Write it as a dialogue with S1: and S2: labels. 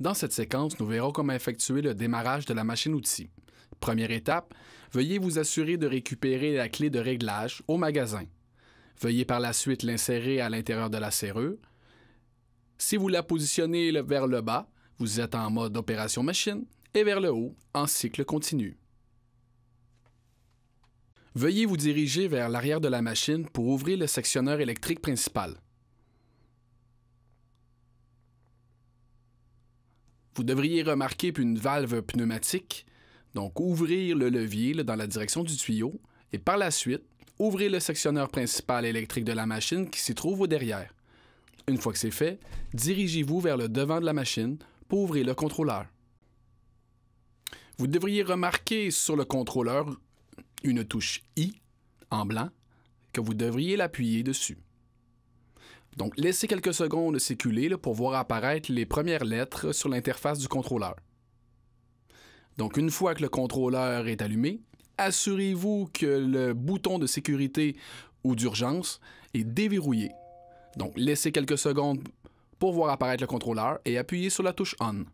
S1: Dans cette séquence, nous verrons comment effectuer le démarrage de la machine-outil. Première étape, veuillez vous assurer de récupérer la clé de réglage au magasin. Veuillez par la suite l'insérer à l'intérieur de la serrure. Si vous la positionnez vers le bas, vous êtes en mode opération machine et vers le haut en cycle continu. Veuillez vous diriger vers l'arrière de la machine pour ouvrir le sectionneur électrique principal. vous devriez remarquer une valve pneumatique. Donc, ouvrir le levier dans la direction du tuyau et par la suite, ouvrir le sectionneur principal électrique de la machine qui s'y trouve au derrière. Une fois que c'est fait, dirigez-vous vers le devant de la machine pour ouvrir le contrôleur. Vous devriez remarquer sur le contrôleur une touche I en blanc que vous devriez l'appuyer dessus. Donc, laissez quelques secondes s'éculer pour voir apparaître les premières lettres sur l'interface du contrôleur. Donc, une fois que le contrôleur est allumé, assurez-vous que le bouton de sécurité ou d'urgence est déverrouillé. Donc, laissez quelques secondes pour voir apparaître le contrôleur et appuyez sur la touche On.